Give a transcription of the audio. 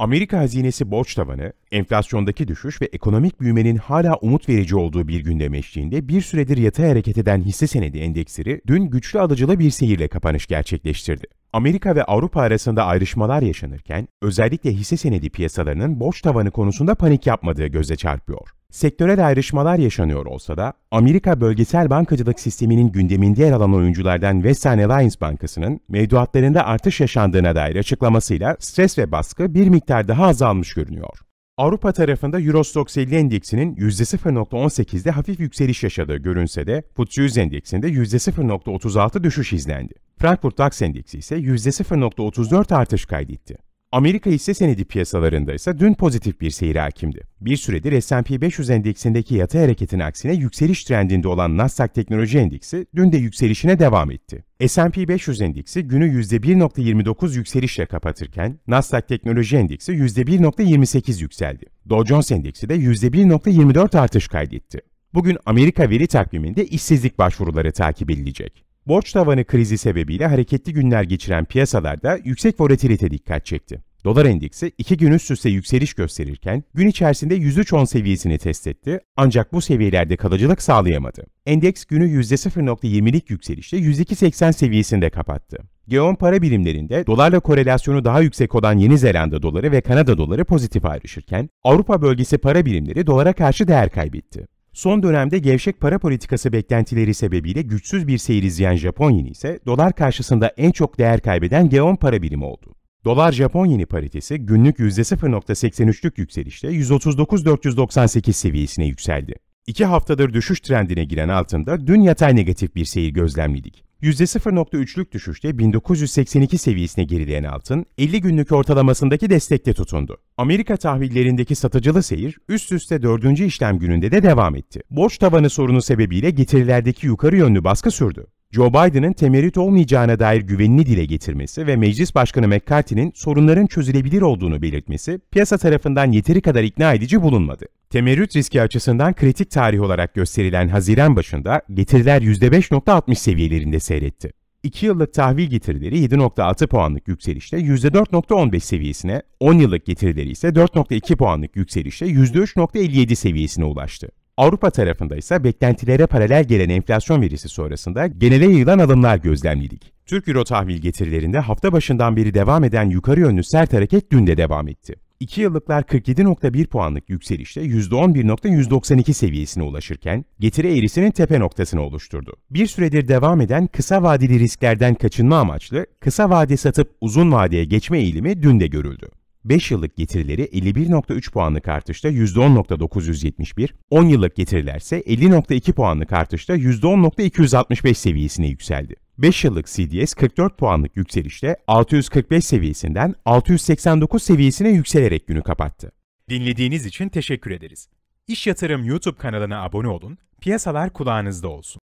Amerika hazinesi borç tavanı, enflasyondaki düşüş ve ekonomik büyümenin hala umut verici olduğu bir gündem eşliğinde bir süredir yatay hareket eden hisse senedi endeksleri dün güçlü alıcılı bir seyirle kapanış gerçekleştirdi. Amerika ve Avrupa arasında ayrışmalar yaşanırken özellikle hisse senedi piyasalarının borç tavanı konusunda panik yapmadığı göze çarpıyor. Sektörel ayrışmalar yaşanıyor olsa da Amerika bölgesel bankacılık sisteminin gündeminde yer alan oyunculardan Western Alliance Bankası'nın mevduatlarında artış yaşandığına dair açıklamasıyla stres ve baskı bir miktar daha azalmış görünüyor. Avrupa tarafında Eurostoxx 50 endeksinin %0.18'de hafif yükseliş yaşadığı görünse de FTSE 100 endeksinde %0.36 düşüş izlendi. Frankfurt DAX endeksi ise %0.34 artış kaydetti. Amerika hisse senedi piyasalarında ise dün pozitif bir seyir hakimdi. Bir süredir S&P 500 endeksindeki yatay hareketin aksine yükseliş trendinde olan Nasdaq Teknoloji Endeksi dün de yükselişine devam etti. S&P 500 endeksi günü %1.29 yükselişle kapatırken Nasdaq Teknoloji Endeksi %1.28 yükseldi. Dow Jones Endeksi de %1.24 artış kaydetti. Bugün Amerika veri takviminde işsizlik başvuruları takip edilecek. Borç tavanı krizi sebebiyle hareketli günler geçiren piyasalarda yüksek volatilite dikkat çekti. Dolar endeksi 2 gün üst üste yükseliş gösterirken gün içerisinde 103.10 seviyesini test etti ancak bu seviyelerde kalıcılık sağlayamadı. Endeks günü %0.20'lik yükselişte 102.80 seviyesinde kapattı. Geon para birimlerinde dolarla korelasyonu daha yüksek olan Yeni Zelanda doları ve Kanada doları pozitif ayrışırken Avrupa bölgesi para birimleri dolara karşı değer kaybetti. Son dönemde gevşek para politikası beklentileri sebebiyle güçsüz bir seyir izleyen Japon yeni ise dolar karşısında en çok değer kaybeden G10 para birimi oldu. Dolar Japon yeni paritesi günlük %0.83'lük yükselişte 139.498 seviyesine yükseldi. İki haftadır düşüş trendine giren altında dün yatay negatif bir seyir gözlemledik. %0.3'lük düşüşte 1982 seviyesine gerileyen altın 50 günlük ortalamasındaki destekte tutundu. Amerika tahvillerindeki satıcılı seyir üst üste 4. işlem gününde de devam etti. Borç tavanı sorunu sebebiyle getirilerdeki yukarı yönlü baskı sürdü. Joe Biden'ın temerit olmayacağına dair güvenini dile getirmesi ve Meclis Başkanı McCarthy'nin sorunların çözülebilir olduğunu belirtmesi piyasa tarafından yeteri kadar ikna edici bulunmadı. Temerrüt riski açısından kritik tarih olarak gösterilen Haziran başında getiriler %5.60 seviyelerinde seyretti. 2 yıllık tahvil getirileri 7.6 puanlık yükselişle %4.15 seviyesine, 10 yıllık getirileri ise 4.2 puanlık yükselişle %3.57 seviyesine ulaştı. Avrupa tarafında ise beklentilere paralel gelen enflasyon verisi sonrasında genele yayılan alımlar gözlemledik. Türk Euro tahvil getirilerinde hafta başından beri devam eden yukarı yönlü sert hareket dün de devam etti. 2 yıllıklar 47.1 puanlık yükselişte %11.192 seviyesine ulaşırken getiri eğrisinin tepe noktasını oluşturdu. Bir süredir devam eden kısa vadeli risklerden kaçınma amaçlı kısa vade satıp uzun vadeye geçme eğilimi dün de görüldü. 5 yıllık getirileri 51.3 puanlık artışta %10.971, 10 yıllık getirilerse 50.2 puanlık artışta %10.265 seviyesine yükseldi. 5 yıllık CDS 44 puanlık yükselişle 645 seviyesinden 689 seviyesine yükselerek günü kapattı. Dinlediğiniz için teşekkür ederiz. İş Yatırım YouTube kanalına abone olun, piyasalar kulağınızda olsun.